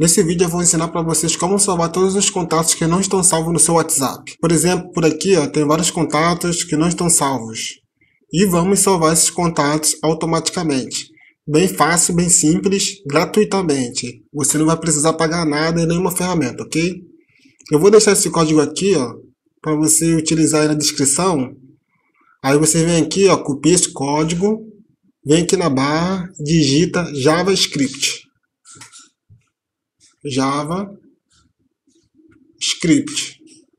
Nesse vídeo eu vou ensinar para vocês como salvar todos os contatos que não estão salvos no seu WhatsApp. Por exemplo, por aqui ó, tem vários contatos que não estão salvos. E vamos salvar esses contatos automaticamente. Bem fácil, bem simples, gratuitamente. Você não vai precisar pagar nada e nenhuma ferramenta, ok? Eu vou deixar esse código aqui ó, para você utilizar aí na descrição. Aí você vem aqui, ó, copia esse código, vem aqui na barra, digita JavaScript. Java script,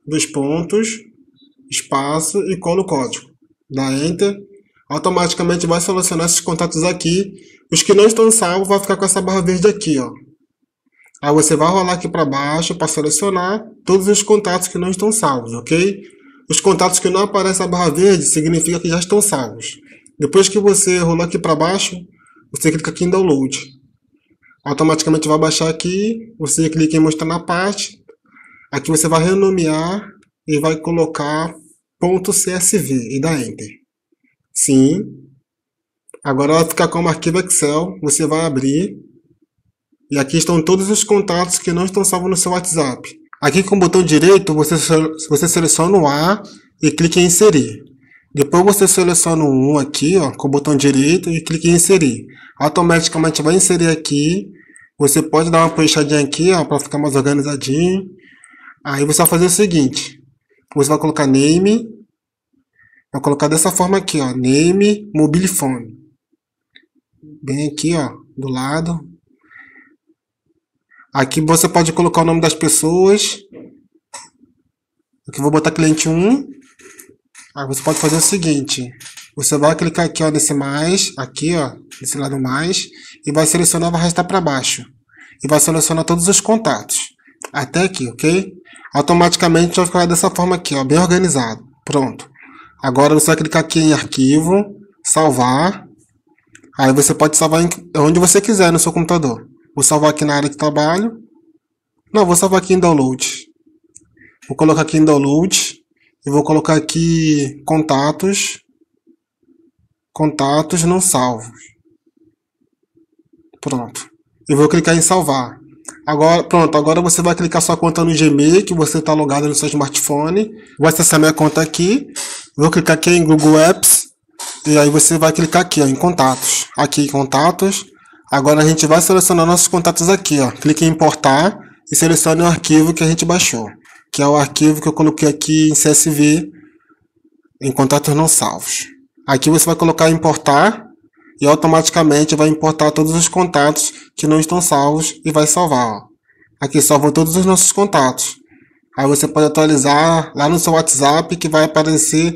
dois pontos, espaço e colo o código. Dá Enter, automaticamente vai selecionar esses contatos aqui. Os que não estão salvos vai ficar com essa barra verde aqui, ó. Aí você vai rolar aqui para baixo para selecionar todos os contatos que não estão salvos, ok? Os contatos que não aparecem a barra verde significa que já estão salvos. Depois que você rolar aqui para baixo, você clica aqui em Download automaticamente vai baixar aqui, você clica em mostrar na parte, aqui você vai renomear e vai colocar .csv e dá Enter. Sim. Agora fica com como arquivo Excel, você vai abrir e aqui estão todos os contatos que não estão salvos no seu WhatsApp. Aqui com o botão direito, você, você seleciona o A e clica em inserir. Depois você seleciona um aqui, ó, com o botão direito e clica em inserir. Automaticamente vai inserir aqui. Você pode dar uma puxadinha aqui, ó, para ficar mais organizadinho. Aí você vai fazer o seguinte. Você vai colocar name. Vai colocar dessa forma aqui, ó, name mobile phone. Bem aqui, ó, do lado. Aqui você pode colocar o nome das pessoas. Aqui eu vou botar cliente 1. Aí ah, você pode fazer o seguinte, você vai clicar aqui ó, nesse mais, aqui ó, nesse lado mais, e vai selecionar, vai arrastar para baixo. E vai selecionar todos os contatos. Até aqui, ok? Automaticamente vai ficar dessa forma aqui, ó, bem organizado. Pronto. Agora você vai clicar aqui em arquivo, salvar. Aí você pode salvar em onde você quiser no seu computador. Vou salvar aqui na área de trabalho. Não, vou salvar aqui em download. Vou colocar aqui em download. Eu vou colocar aqui contatos, contatos não salvos. Pronto. Eu vou clicar em salvar. Agora, pronto, agora você vai clicar sua conta no Gmail, que você está logado no seu smartphone. Vou acessar minha conta aqui. Vou clicar aqui em Google Apps. E aí você vai clicar aqui ó, em contatos. Aqui em contatos. Agora a gente vai selecionar nossos contatos aqui. Ó. Clique em importar e selecione o arquivo que a gente baixou que é o arquivo que eu coloquei aqui em CSV, em contatos não salvos. Aqui você vai colocar importar e automaticamente vai importar todos os contatos que não estão salvos e vai salvar. Ó. Aqui salvou todos os nossos contatos. Aí você pode atualizar lá no seu WhatsApp que vai aparecer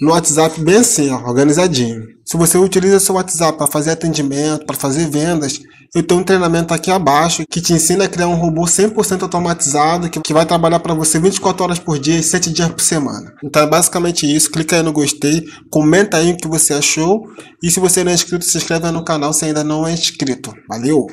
no WhatsApp bem assim, ó, organizadinho. Se você utiliza seu WhatsApp para fazer atendimento, para fazer vendas, eu tenho um treinamento aqui abaixo que te ensina a criar um robô 100% automatizado que vai trabalhar para você 24 horas por dia e 7 dias por semana. Então é basicamente isso. Clica aí no gostei, comenta aí o que você achou e se você não é inscrito, se inscreve no canal se ainda não é inscrito. Valeu!